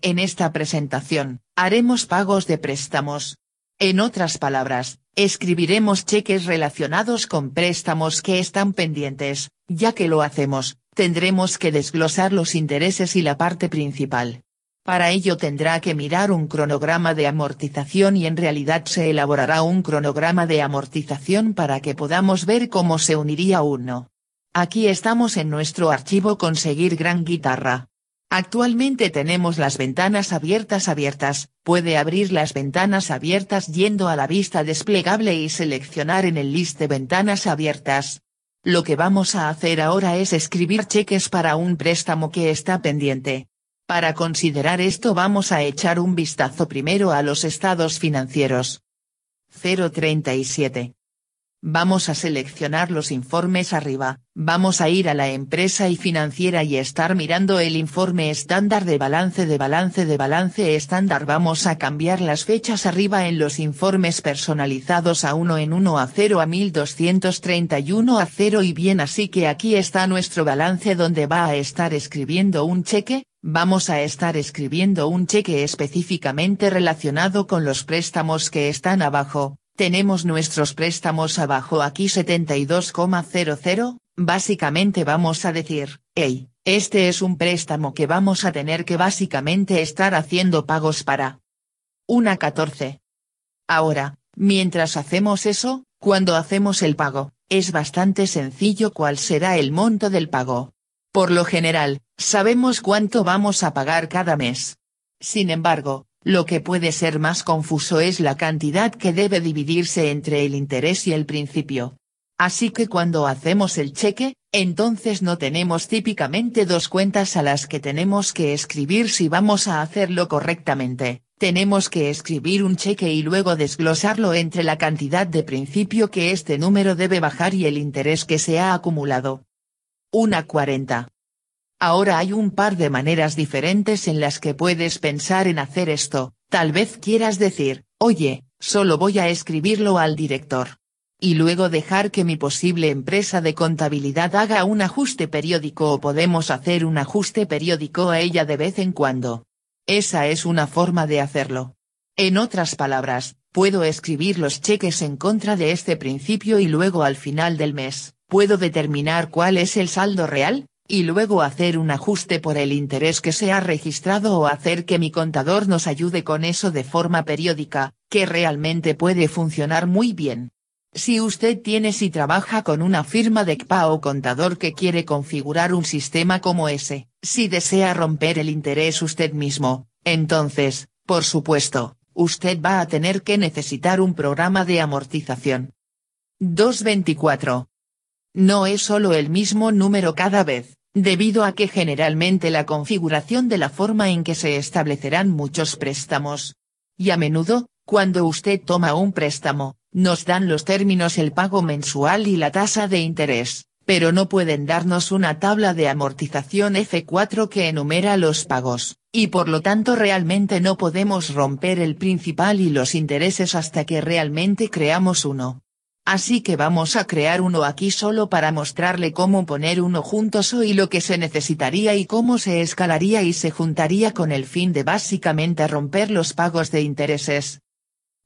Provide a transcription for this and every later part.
En esta presentación, haremos pagos de préstamos. En otras palabras, escribiremos cheques relacionados con préstamos que están pendientes, ya que lo hacemos, tendremos que desglosar los intereses y la parte principal. Para ello tendrá que mirar un cronograma de amortización y en realidad se elaborará un cronograma de amortización para que podamos ver cómo se uniría uno. Aquí estamos en nuestro archivo Conseguir Gran Guitarra. Actualmente tenemos las ventanas abiertas abiertas, puede abrir las ventanas abiertas yendo a la vista desplegable y seleccionar en el list de ventanas abiertas. Lo que vamos a hacer ahora es escribir cheques para un préstamo que está pendiente. Para considerar esto vamos a echar un vistazo primero a los estados financieros. 037. Vamos a seleccionar los informes arriba, vamos a ir a la empresa y financiera y estar mirando el informe estándar de balance de balance de balance estándar. Vamos a cambiar las fechas arriba en los informes personalizados a 1 en 1 a 0 a 1231 a 0 y bien así que aquí está nuestro balance donde va a estar escribiendo un cheque, Vamos a estar escribiendo un cheque específicamente relacionado con los préstamos que están abajo, tenemos nuestros préstamos abajo aquí 72,00, básicamente vamos a decir, hey, este es un préstamo que vamos a tener que básicamente estar haciendo pagos para. Una 14. Ahora, mientras hacemos eso, cuando hacemos el pago, es bastante sencillo cuál será el monto del pago. Por lo general, sabemos cuánto vamos a pagar cada mes. Sin embargo, lo que puede ser más confuso es la cantidad que debe dividirse entre el interés y el principio. Así que cuando hacemos el cheque, entonces no tenemos típicamente dos cuentas a las que tenemos que escribir si vamos a hacerlo correctamente, tenemos que escribir un cheque y luego desglosarlo entre la cantidad de principio que este número debe bajar y el interés que se ha acumulado. Una 40. Ahora hay un par de maneras diferentes en las que puedes pensar en hacer esto, tal vez quieras decir, oye, solo voy a escribirlo al director. Y luego dejar que mi posible empresa de contabilidad haga un ajuste periódico o podemos hacer un ajuste periódico a ella de vez en cuando. Esa es una forma de hacerlo. En otras palabras, puedo escribir los cheques en contra de este principio y luego al final del mes, puedo determinar cuál es el saldo real, y luego hacer un ajuste por el interés que se ha registrado o hacer que mi contador nos ayude con eso de forma periódica, que realmente puede funcionar muy bien. Si usted tiene si trabaja con una firma de CPA o contador que quiere configurar un sistema como ese, si desea romper el interés usted mismo, entonces, por supuesto, usted va a tener que necesitar un programa de amortización. 224. No es solo el mismo número cada vez debido a que generalmente la configuración de la forma en que se establecerán muchos préstamos. Y a menudo, cuando usted toma un préstamo, nos dan los términos el pago mensual y la tasa de interés, pero no pueden darnos una tabla de amortización F4 que enumera los pagos, y por lo tanto realmente no podemos romper el principal y los intereses hasta que realmente creamos uno. Así que vamos a crear uno aquí solo para mostrarle cómo poner uno juntos y lo que se necesitaría y cómo se escalaría y se juntaría con el fin de básicamente romper los pagos de intereses.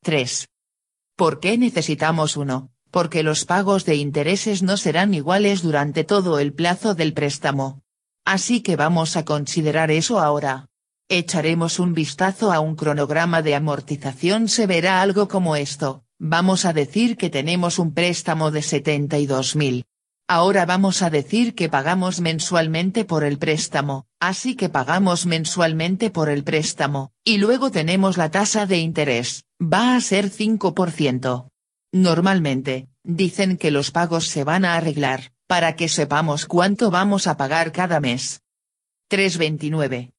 3. ¿Por qué necesitamos uno? Porque los pagos de intereses no serán iguales durante todo el plazo del préstamo. Así que vamos a considerar eso ahora. Echaremos un vistazo a un cronograma de amortización. Se verá algo como esto. Vamos a decir que tenemos un préstamo de 72.000. Ahora vamos a decir que pagamos mensualmente por el préstamo, así que pagamos mensualmente por el préstamo, y luego tenemos la tasa de interés, va a ser 5%. Normalmente, dicen que los pagos se van a arreglar, para que sepamos cuánto vamos a pagar cada mes. 329.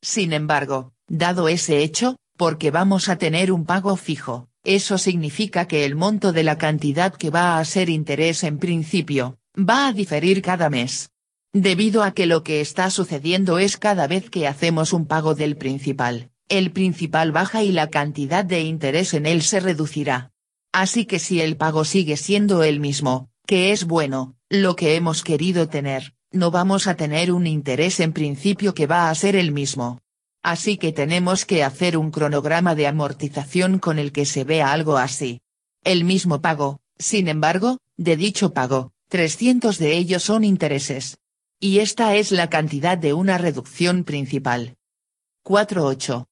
Sin embargo, dado ese hecho, porque vamos a tener un pago fijo, eso significa que el monto de la cantidad que va a ser interés en principio, va a diferir cada mes. Debido a que lo que está sucediendo es cada vez que hacemos un pago del principal, el principal baja y la cantidad de interés en él se reducirá. Así que si el pago sigue siendo el mismo, que es bueno, lo que hemos querido tener, no vamos a tener un interés en principio que va a ser el mismo. Así que tenemos que hacer un cronograma de amortización con el que se vea algo así. El mismo pago, sin embargo, de dicho pago, 300 de ellos son intereses. Y esta es la cantidad de una reducción principal. 4.8.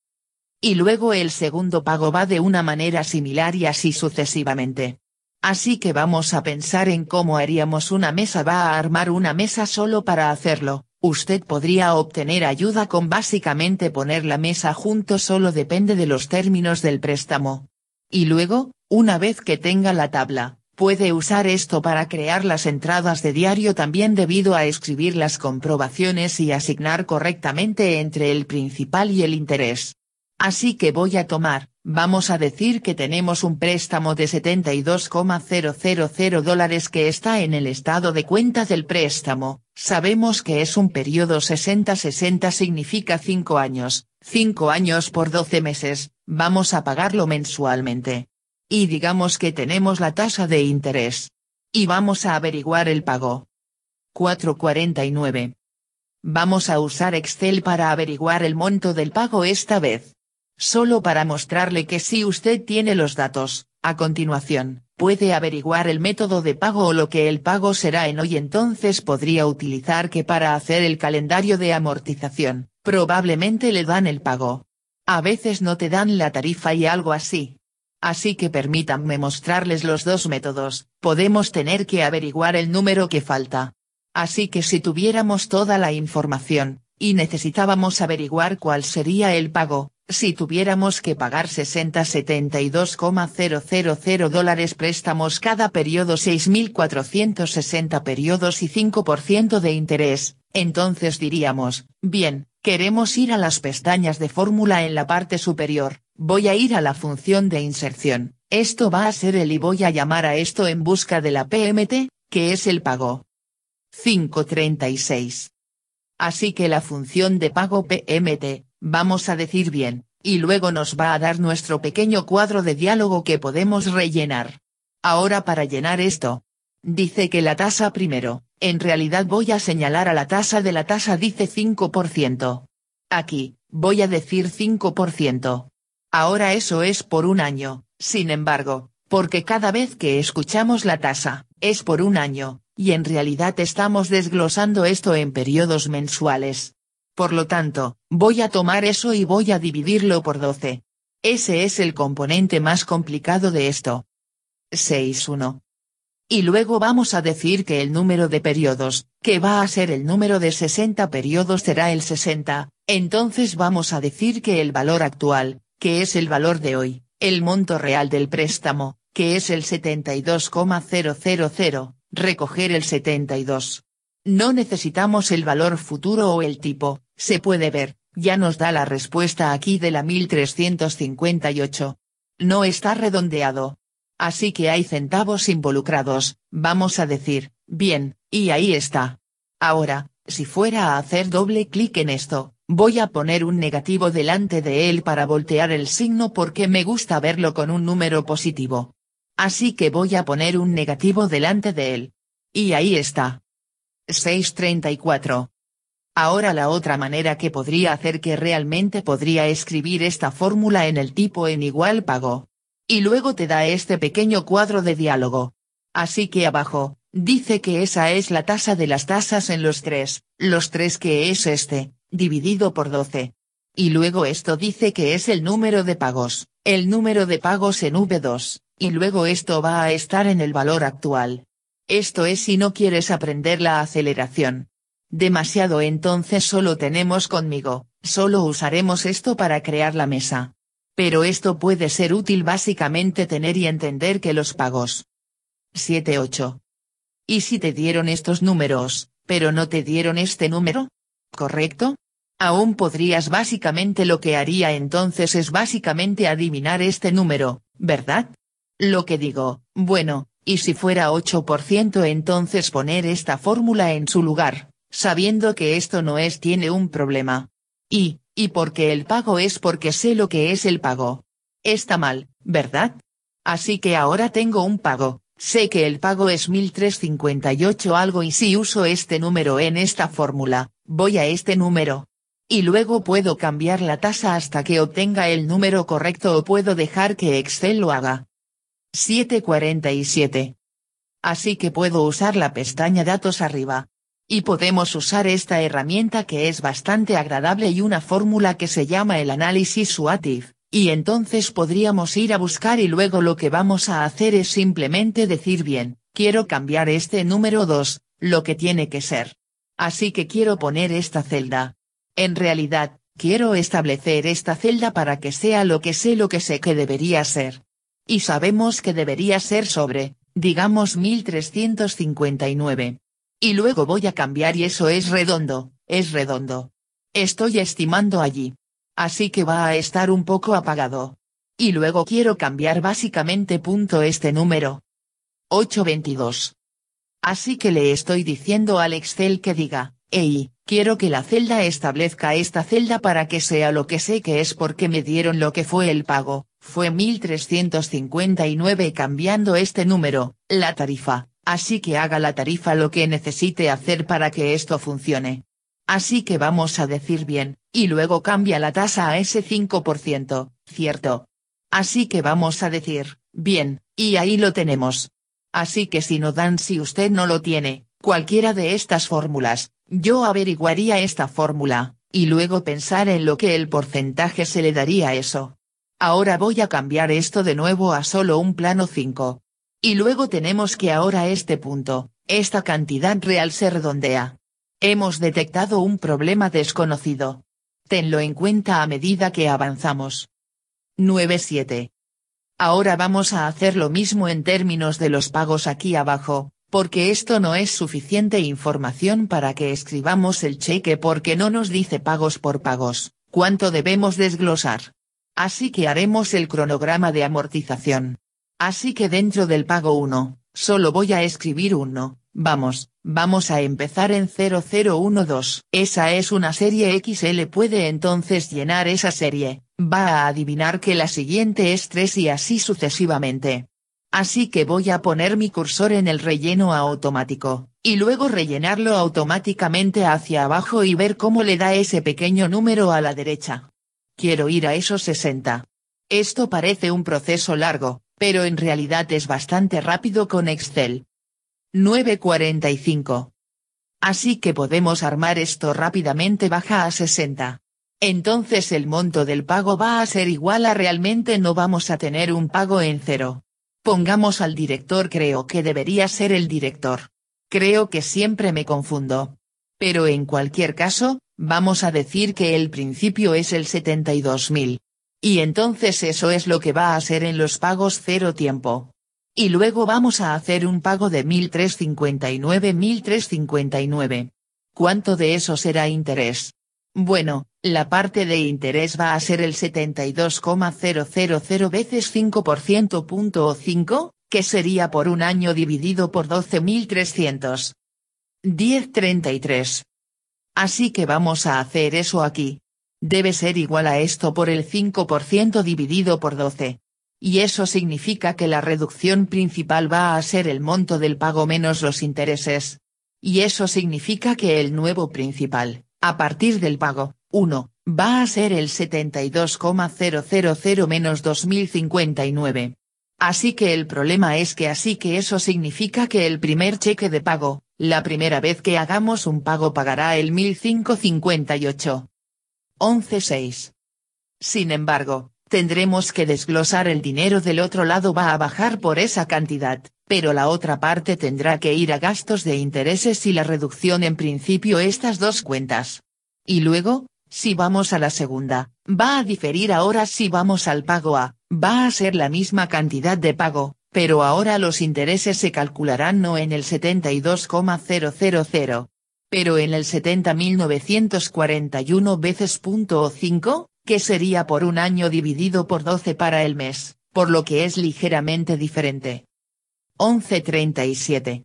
Y luego el segundo pago va de una manera similar y así sucesivamente. Así que vamos a pensar en cómo haríamos una mesa. Va a armar una mesa solo para hacerlo, Usted podría obtener ayuda con básicamente poner la mesa junto solo depende de los términos del préstamo. Y luego, una vez que tenga la tabla, puede usar esto para crear las entradas de diario también debido a escribir las comprobaciones y asignar correctamente entre el principal y el interés. Así que voy a tomar, Vamos a decir que tenemos un préstamo de 72,000 dólares que está en el estado de cuenta del préstamo, sabemos que es un periodo 60-60 significa 5 años, 5 años por 12 meses, vamos a pagarlo mensualmente. Y digamos que tenemos la tasa de interés. Y vamos a averiguar el pago. 449. Vamos a usar Excel para averiguar el monto del pago esta vez solo para mostrarle que si usted tiene los datos, a continuación, puede averiguar el método de pago o lo que el pago será en hoy entonces podría utilizar que para hacer el calendario de amortización, probablemente le dan el pago. A veces no te dan la tarifa y algo así. Así que permítanme mostrarles los dos métodos, podemos tener que averiguar el número que falta. Así que si tuviéramos toda la información, y necesitábamos averiguar cuál sería el pago, si tuviéramos que pagar 60-72,000 dólares préstamos cada periodo 6.460 periodos y 5% de interés, entonces diríamos, bien, queremos ir a las pestañas de fórmula en la parte superior, voy a ir a la función de inserción, esto va a ser el y voy a llamar a esto en busca de la PMT, que es el pago. 536. Así que la función de pago PMT, vamos a decir bien, y luego nos va a dar nuestro pequeño cuadro de diálogo que podemos rellenar. Ahora para llenar esto. Dice que la tasa primero, en realidad voy a señalar a la tasa de la tasa dice 5%. Aquí, voy a decir 5%. Ahora eso es por un año, sin embargo, porque cada vez que escuchamos la tasa, es por un año, y en realidad estamos desglosando esto en periodos mensuales, por lo tanto, voy a tomar eso y voy a dividirlo por 12. Ese es el componente más complicado de esto. 6.1. Y luego vamos a decir que el número de periodos, que va a ser el número de 60 periodos será el 60, entonces vamos a decir que el valor actual, que es el valor de hoy, el monto real del préstamo, que es el 72,000, recoger el 72. No necesitamos el valor futuro o el tipo, se puede ver, ya nos da la respuesta aquí de la 1358. No está redondeado. Así que hay centavos involucrados, vamos a decir, bien, y ahí está. Ahora, si fuera a hacer doble clic en esto, voy a poner un negativo delante de él para voltear el signo porque me gusta verlo con un número positivo. Así que voy a poner un negativo delante de él. Y ahí está. 634. Ahora la otra manera que podría hacer que realmente podría escribir esta fórmula en el tipo en igual pago. Y luego te da este pequeño cuadro de diálogo. Así que abajo, dice que esa es la tasa de las tasas en los tres, los tres que es este, dividido por 12. Y luego esto dice que es el número de pagos, el número de pagos en V2, y luego esto va a estar en el valor actual. Esto es si no quieres aprender la aceleración. Demasiado entonces solo tenemos conmigo, solo usaremos esto para crear la mesa. Pero esto puede ser útil básicamente tener y entender que los pagos. 7-8. ¿Y si te dieron estos números, pero no te dieron este número? ¿Correcto? Aún podrías básicamente lo que haría entonces es básicamente adivinar este número, ¿verdad? Lo que digo, bueno, y si fuera 8% entonces poner esta fórmula en su lugar, sabiendo que esto no es tiene un problema. Y, y porque el pago es porque sé lo que es el pago. Está mal, ¿verdad? Así que ahora tengo un pago, sé que el pago es 1358 algo y si uso este número en esta fórmula, voy a este número. Y luego puedo cambiar la tasa hasta que obtenga el número correcto o puedo dejar que Excel lo haga. 747. Así que puedo usar la pestaña Datos arriba. Y podemos usar esta herramienta que es bastante agradable y una fórmula que se llama el análisis SWATIF, y entonces podríamos ir a buscar y luego lo que vamos a hacer es simplemente decir bien, quiero cambiar este número 2, lo que tiene que ser. Así que quiero poner esta celda. En realidad, quiero establecer esta celda para que sea lo que sé lo que sé que debería ser y sabemos que debería ser sobre, digamos 1359. Y luego voy a cambiar y eso es redondo, es redondo. Estoy estimando allí. Así que va a estar un poco apagado. Y luego quiero cambiar básicamente punto este número. 822. Así que le estoy diciendo al Excel que diga, Ey, quiero que la celda establezca esta celda para que sea lo que sé que es porque me dieron lo que fue el pago, fue 1359 cambiando este número, la tarifa, así que haga la tarifa lo que necesite hacer para que esto funcione. Así que vamos a decir bien, y luego cambia la tasa a ese 5%, ¿cierto? Así que vamos a decir, bien, y ahí lo tenemos. Así que si no dan si usted no lo tiene, cualquiera de estas fórmulas, yo averiguaría esta fórmula, y luego pensar en lo que el porcentaje se le daría a eso. Ahora voy a cambiar esto de nuevo a solo un plano 5. Y luego tenemos que ahora este punto, esta cantidad real se redondea. Hemos detectado un problema desconocido. Tenlo en cuenta a medida que avanzamos. 9.7. Ahora vamos a hacer lo mismo en términos de los pagos aquí abajo, porque esto no es suficiente información para que escribamos el cheque porque no nos dice pagos por pagos, cuánto debemos desglosar. Así que haremos el cronograma de amortización. Así que dentro del pago 1, solo voy a escribir 1, vamos, vamos a empezar en 0012. Esa es una serie XL puede entonces llenar esa serie, va a adivinar que la siguiente es 3 y así sucesivamente. Así que voy a poner mi cursor en el relleno automático, y luego rellenarlo automáticamente hacia abajo y ver cómo le da ese pequeño número a la derecha. Quiero ir a esos 60. Esto parece un proceso largo, pero en realidad es bastante rápido con Excel. 945. Así que podemos armar esto rápidamente baja a 60. Entonces el monto del pago va a ser igual a realmente no vamos a tener un pago en cero. Pongamos al director creo que debería ser el director. Creo que siempre me confundo. Pero en cualquier caso, vamos a decir que el principio es el 72.000. Y entonces eso es lo que va a ser en los pagos cero tiempo. Y luego vamos a hacer un pago de 1359 1359. ¿Cuánto de eso será interés? Bueno, la parte de interés va a ser el 72,000 veces 5% o 5, que sería por un año dividido por 12.300. 10.33. Así que vamos a hacer eso aquí. Debe ser igual a esto por el 5% dividido por 12. Y eso significa que la reducción principal va a ser el monto del pago menos los intereses. Y eso significa que el nuevo principal, a partir del pago, 1, va a ser el 72,000 menos 2059. Así que el problema es que así que eso significa que el primer cheque de pago, la primera vez que hagamos un pago pagará el 1558. 11.6. Sin embargo, tendremos que desglosar el dinero del otro lado va a bajar por esa cantidad, pero la otra parte tendrá que ir a gastos de intereses y la reducción en principio estas dos cuentas. Y luego, si vamos a la segunda, va a diferir ahora si vamos al pago A, va a ser la misma cantidad de pago, pero ahora los intereses se calcularán no en el 72,000, pero en el 70.941 veces punto o 5, que sería por un año dividido por 12 para el mes, por lo que es ligeramente diferente. 11.37.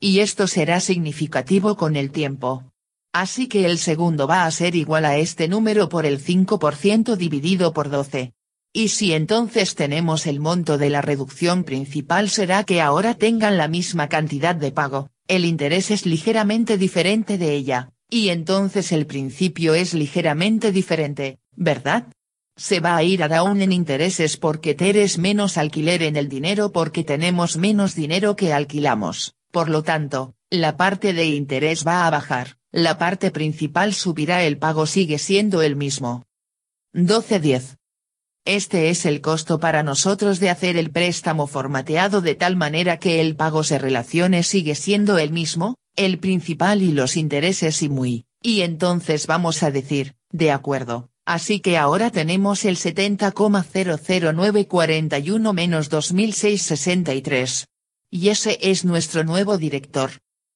Y esto será significativo con el tiempo. Así que el segundo va a ser igual a este número por el 5% dividido por 12. Y si entonces tenemos el monto de la reducción principal será que ahora tengan la misma cantidad de pago, el interés es ligeramente diferente de ella, y entonces el principio es ligeramente diferente, ¿Verdad? Se va a ir a down en intereses porque teres menos alquiler en el dinero porque tenemos menos dinero que alquilamos, por lo tanto, la parte de interés va a bajar, la parte principal subirá el pago sigue siendo el mismo. 12.10. Este es el costo para nosotros de hacer el préstamo formateado de tal manera que el pago se relacione sigue siendo el mismo, el principal y los intereses y muy, y entonces vamos a decir, de acuerdo, Así que ahora tenemos el 70,00941 2663. Y ese es nuestro nuevo director.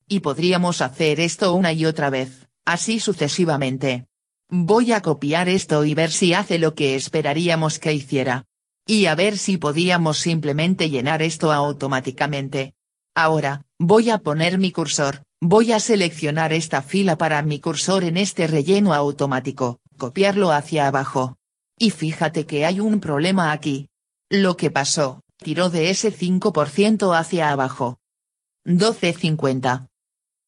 Y podríamos hacer esto una y otra vez, así sucesivamente. Voy a copiar esto y ver si hace lo que esperaríamos que hiciera. Y a ver si podíamos simplemente llenar esto automáticamente. Ahora, voy a poner mi cursor, voy a seleccionar esta fila para mi cursor en este relleno automático copiarlo hacia abajo. Y fíjate que hay un problema aquí. Lo que pasó, tiró de ese 5% hacia abajo. 12.50.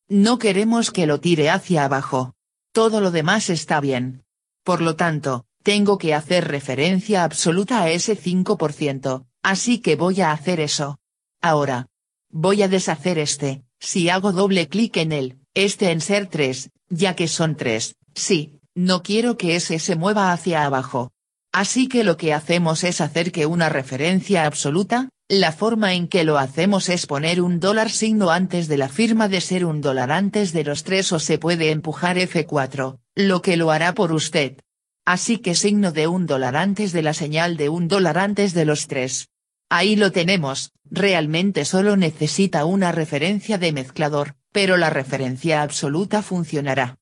No queremos que lo tire hacia abajo. Todo lo demás está bien. Por lo tanto, tengo que hacer referencia absoluta a ese 5%, así que voy a hacer eso. Ahora. Voy a deshacer este, si hago doble clic en él, este en ser 3, ya que son 3, sí, no quiero que ese se mueva hacia abajo. Así que lo que hacemos es hacer que una referencia absoluta, la forma en que lo hacemos es poner un dólar signo antes de la firma de ser un dólar antes de los tres o se puede empujar F4, lo que lo hará por usted. Así que signo de un dólar antes de la señal de un dólar antes de los tres. Ahí lo tenemos, realmente solo necesita una referencia de mezclador, pero la referencia absoluta funcionará.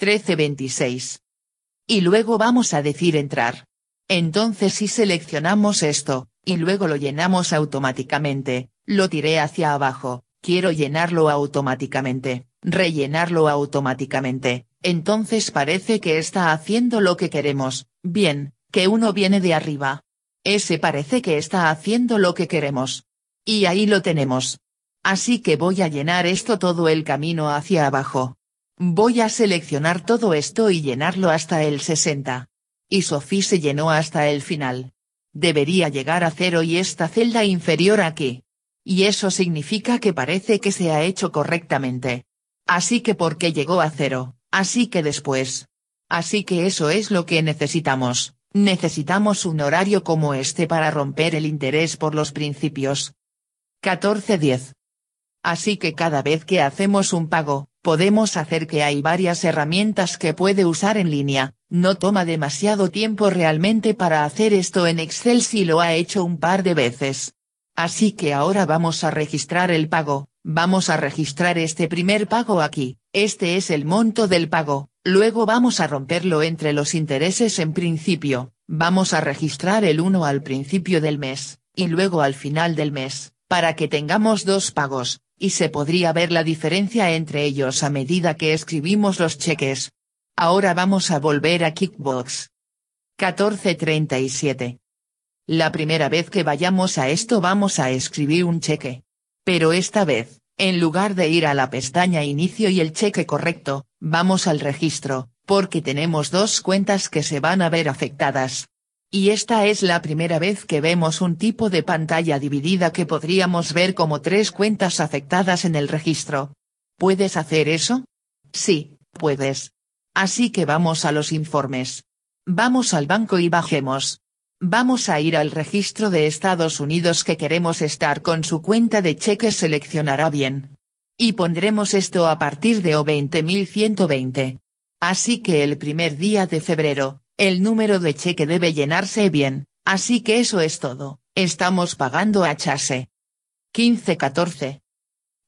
1326. Y luego vamos a decir entrar. Entonces si seleccionamos esto, y luego lo llenamos automáticamente, lo tiré hacia abajo, quiero llenarlo automáticamente, rellenarlo automáticamente, entonces parece que está haciendo lo que queremos, bien, que uno viene de arriba. Ese parece que está haciendo lo que queremos. Y ahí lo tenemos. Así que voy a llenar esto todo el camino hacia abajo. Voy a seleccionar todo esto y llenarlo hasta el 60. Y Sophie se llenó hasta el final. Debería llegar a cero y esta celda inferior aquí. Y eso significa que parece que se ha hecho correctamente. Así que porque llegó a cero, así que después. Así que eso es lo que necesitamos, necesitamos un horario como este para romper el interés por los principios. 14.10. Así que cada vez que hacemos un pago, podemos hacer que hay varias herramientas que puede usar en línea, no toma demasiado tiempo realmente para hacer esto en Excel si lo ha hecho un par de veces. Así que ahora vamos a registrar el pago, vamos a registrar este primer pago aquí, este es el monto del pago, luego vamos a romperlo entre los intereses en principio, vamos a registrar el 1 al principio del mes, y luego al final del mes, para que tengamos dos pagos, y se podría ver la diferencia entre ellos a medida que escribimos los cheques. Ahora vamos a volver a Kickbox. 1437. La primera vez que vayamos a esto vamos a escribir un cheque. Pero esta vez, en lugar de ir a la pestaña Inicio y el cheque correcto, vamos al registro, porque tenemos dos cuentas que se van a ver afectadas. Y esta es la primera vez que vemos un tipo de pantalla dividida que podríamos ver como tres cuentas afectadas en el registro. ¿Puedes hacer eso? Sí, puedes. Así que vamos a los informes. Vamos al banco y bajemos. Vamos a ir al registro de Estados Unidos que queremos estar con su cuenta de cheques seleccionará bien. Y pondremos esto a partir de O20120. Así que el primer día de febrero, el número de cheque debe llenarse bien, así que eso es todo, estamos pagando a Chase. 15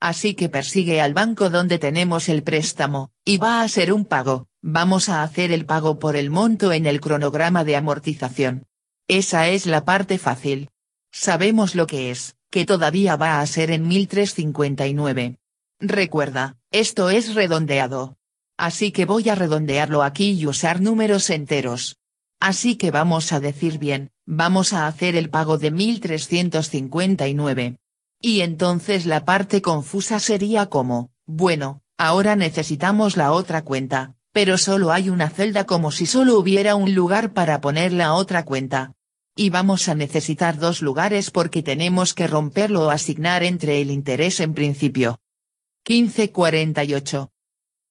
Así que persigue al banco donde tenemos el préstamo, y va a ser un pago, vamos a hacer el pago por el monto en el cronograma de amortización. Esa es la parte fácil. Sabemos lo que es, que todavía va a ser en 1359. Recuerda, esto es redondeado así que voy a redondearlo aquí y usar números enteros. Así que vamos a decir bien, vamos a hacer el pago de 1359. Y entonces la parte confusa sería como, bueno, ahora necesitamos la otra cuenta, pero solo hay una celda como si solo hubiera un lugar para poner la otra cuenta. Y vamos a necesitar dos lugares porque tenemos que romperlo o asignar entre el interés en principio. 1548.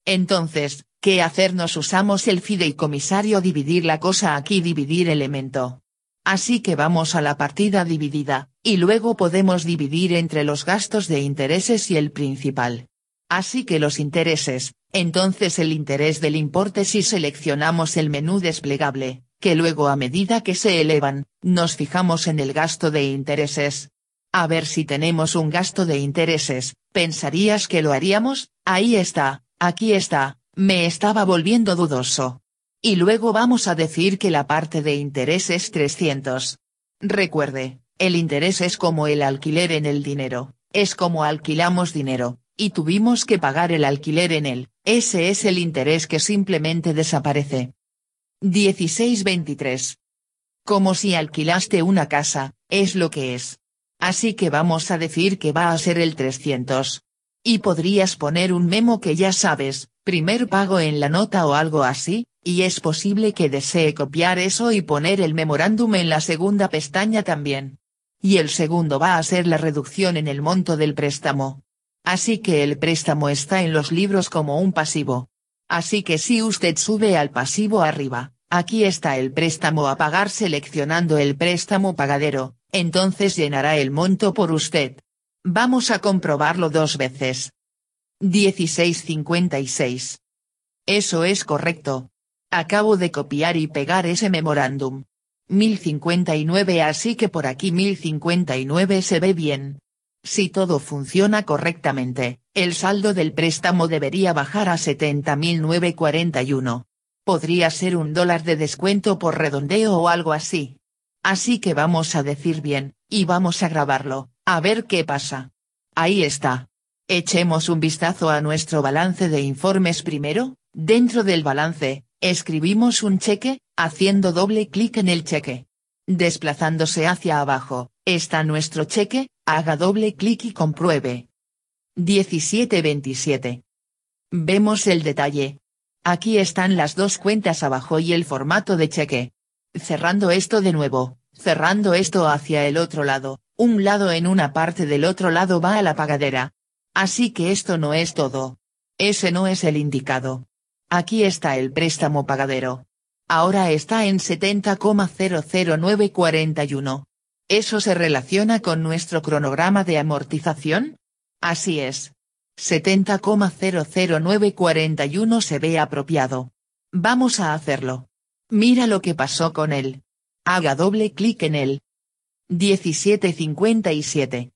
Entonces, ¿qué hacernos usamos el fideicomisario dividir la cosa aquí dividir elemento? Así que vamos a la partida dividida, y luego podemos dividir entre los gastos de intereses y el principal. Así que los intereses, entonces el interés del importe si seleccionamos el menú desplegable, que luego a medida que se elevan, nos fijamos en el gasto de intereses. A ver si tenemos un gasto de intereses, pensarías que lo haríamos, ahí está, Aquí está, me estaba volviendo dudoso. Y luego vamos a decir que la parte de interés es 300. Recuerde, el interés es como el alquiler en el dinero, es como alquilamos dinero, y tuvimos que pagar el alquiler en él, ese es el interés que simplemente desaparece. 1623. Como si alquilaste una casa, es lo que es. Así que vamos a decir que va a ser el 300, y podrías poner un memo que ya sabes, primer pago en la nota o algo así, y es posible que desee copiar eso y poner el memorándum en la segunda pestaña también. Y el segundo va a ser la reducción en el monto del préstamo. Así que el préstamo está en los libros como un pasivo. Así que si usted sube al pasivo arriba, aquí está el préstamo a pagar seleccionando el préstamo pagadero, entonces llenará el monto por usted. Vamos a comprobarlo dos veces. 1656. Eso es correcto. Acabo de copiar y pegar ese memorándum. 1059 así que por aquí 1059 se ve bien. Si todo funciona correctamente, el saldo del préstamo debería bajar a 70.941. Podría ser un dólar de descuento por redondeo o algo así. Así que vamos a decir bien, y vamos a grabarlo, a ver qué pasa. Ahí está. Echemos un vistazo a nuestro balance de informes primero, dentro del balance, escribimos un cheque, haciendo doble clic en el cheque. Desplazándose hacia abajo, está nuestro cheque, haga doble clic y compruebe. 1727. Vemos el detalle. Aquí están las dos cuentas abajo y el formato de cheque. Cerrando esto de nuevo, cerrando esto hacia el otro lado, un lado en una parte del otro lado va a la pagadera. Así que esto no es todo. Ese no es el indicado. Aquí está el préstamo pagadero. Ahora está en 70,00941. ¿Eso se relaciona con nuestro cronograma de amortización? Así es. 70,00941 se ve apropiado. Vamos a hacerlo. Mira lo que pasó con él. Haga doble clic en él. 1757.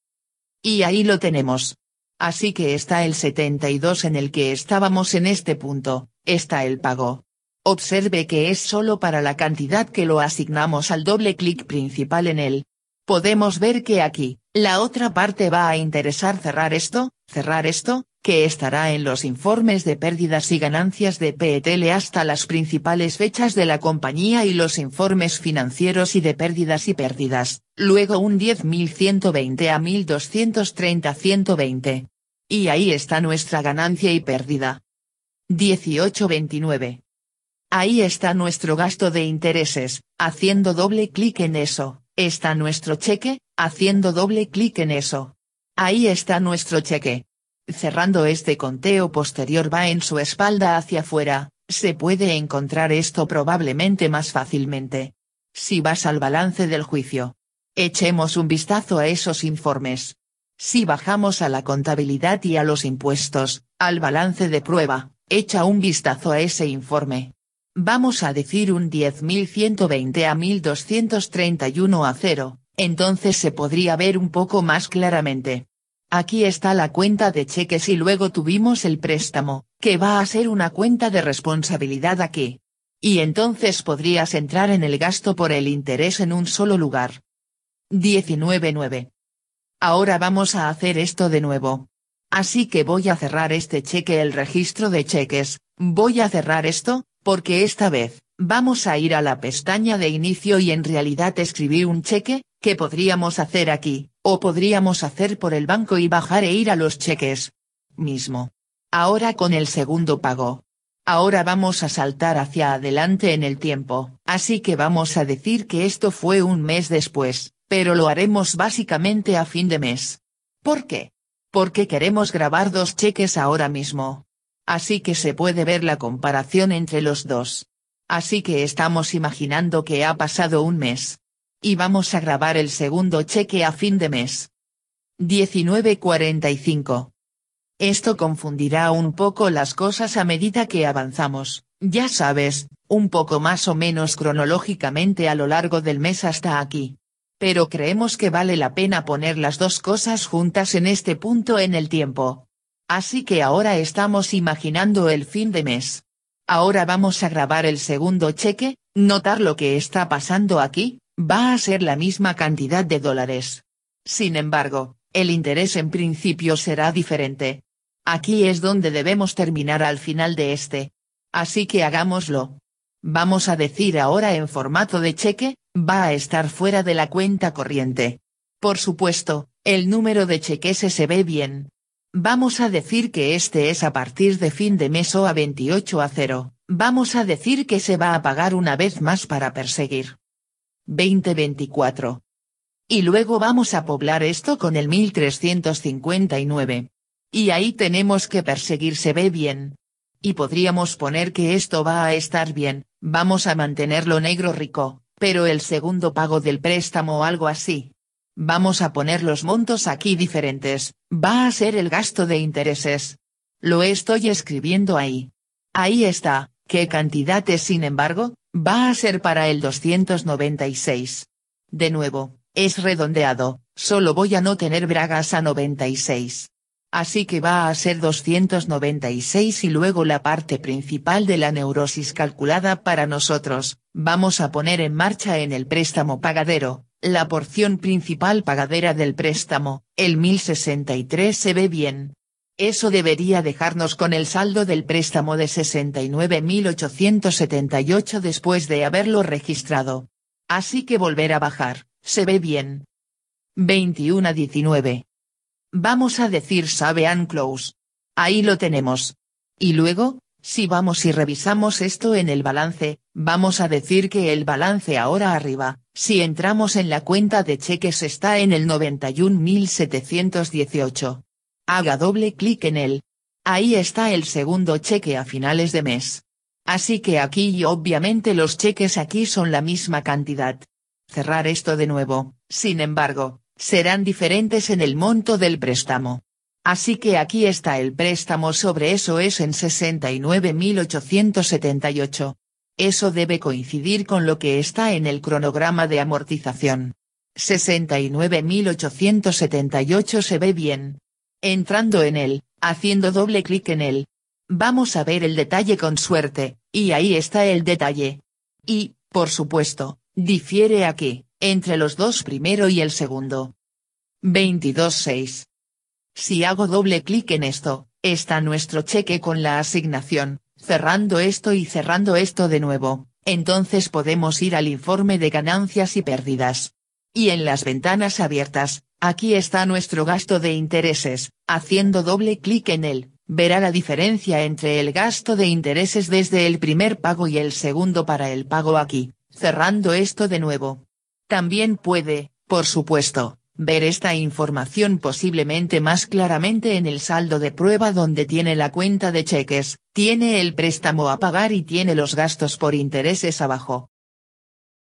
Y ahí lo tenemos. Así que está el 72 en el que estábamos en este punto, está el pago. Observe que es solo para la cantidad que lo asignamos al doble clic principal en él. Podemos ver que aquí, la otra parte va a interesar cerrar esto, cerrar esto, que estará en los informes de pérdidas y ganancias de PETL hasta las principales fechas de la compañía y los informes financieros y de pérdidas y pérdidas, luego un 10.120 a 1.230-120. Y ahí está nuestra ganancia y pérdida. 1829. Ahí está nuestro gasto de intereses, haciendo doble clic en eso, está nuestro cheque, haciendo doble clic en eso. Ahí está nuestro cheque, Cerrando este conteo posterior va en su espalda hacia afuera, se puede encontrar esto probablemente más fácilmente. Si vas al balance del juicio. Echemos un vistazo a esos informes. Si bajamos a la contabilidad y a los impuestos, al balance de prueba, echa un vistazo a ese informe. Vamos a decir un 10.120 a 1.231 a 0, entonces se podría ver un poco más claramente. Aquí está la cuenta de cheques y luego tuvimos el préstamo, que va a ser una cuenta de responsabilidad aquí. Y entonces podrías entrar en el gasto por el interés en un solo lugar. 19.9. Ahora vamos a hacer esto de nuevo. Así que voy a cerrar este cheque el registro de cheques, voy a cerrar esto, porque esta vez, vamos a ir a la pestaña de inicio y en realidad escribir un cheque, que podríamos hacer aquí, o podríamos hacer por el banco y bajar e ir a los cheques. Mismo. Ahora con el segundo pago. Ahora vamos a saltar hacia adelante en el tiempo, así que vamos a decir que esto fue un mes después, pero lo haremos básicamente a fin de mes. ¿Por qué? Porque queremos grabar dos cheques ahora mismo. Así que se puede ver la comparación entre los dos. Así que estamos imaginando que ha pasado un mes, y vamos a grabar el segundo cheque a fin de mes. 19.45. Esto confundirá un poco las cosas a medida que avanzamos, ya sabes, un poco más o menos cronológicamente a lo largo del mes hasta aquí. Pero creemos que vale la pena poner las dos cosas juntas en este punto en el tiempo. Así que ahora estamos imaginando el fin de mes. Ahora vamos a grabar el segundo cheque, notar lo que está pasando aquí, va a ser la misma cantidad de dólares. Sin embargo, el interés en principio será diferente. Aquí es donde debemos terminar al final de este. Así que hagámoslo. Vamos a decir ahora en formato de cheque, va a estar fuera de la cuenta corriente. Por supuesto, el número de cheques se ve bien. Vamos a decir que este es a partir de fin de mes o a 28 a 0. Vamos a decir que se va a pagar una vez más para perseguir. 2024. Y luego vamos a poblar esto con el 1359. Y ahí tenemos que perseguir se ve bien. Y podríamos poner que esto va a estar bien, vamos a mantenerlo negro rico, pero el segundo pago del préstamo o algo así. Vamos a poner los montos aquí diferentes, va a ser el gasto de intereses. Lo estoy escribiendo ahí. Ahí está, ¿qué cantidad es sin embargo? va a ser para el 296. De nuevo, es redondeado, solo voy a no tener bragas a 96. Así que va a ser 296 y luego la parte principal de la neurosis calculada para nosotros, vamos a poner en marcha en el préstamo pagadero, la porción principal pagadera del préstamo, el 1063 se ve bien, eso debería dejarnos con el saldo del préstamo de 69.878 después de haberlo registrado. Así que volver a bajar, se ve bien. 21 a 19. Vamos a decir sabe and close. Ahí lo tenemos. Y luego, si vamos y revisamos esto en el balance, vamos a decir que el balance ahora arriba, si entramos en la cuenta de cheques está en el 91.718. Haga doble clic en él. Ahí está el segundo cheque a finales de mes. Así que aquí y obviamente los cheques aquí son la misma cantidad. Cerrar esto de nuevo, sin embargo, serán diferentes en el monto del préstamo. Así que aquí está el préstamo sobre eso es en 69.878. Eso debe coincidir con lo que está en el cronograma de amortización. 69.878 se ve bien, entrando en él, haciendo doble clic en él. Vamos a ver el detalle con suerte, y ahí está el detalle. Y, por supuesto, difiere aquí, entre los dos primero y el segundo. 22.6. Si hago doble clic en esto, está nuestro cheque con la asignación, cerrando esto y cerrando esto de nuevo, entonces podemos ir al informe de ganancias y pérdidas. Y en las ventanas abiertas, aquí está nuestro gasto de intereses, haciendo doble clic en él, verá la diferencia entre el gasto de intereses desde el primer pago y el segundo para el pago aquí, cerrando esto de nuevo. También puede, por supuesto, ver esta información posiblemente más claramente en el saldo de prueba donde tiene la cuenta de cheques, tiene el préstamo a pagar y tiene los gastos por intereses abajo.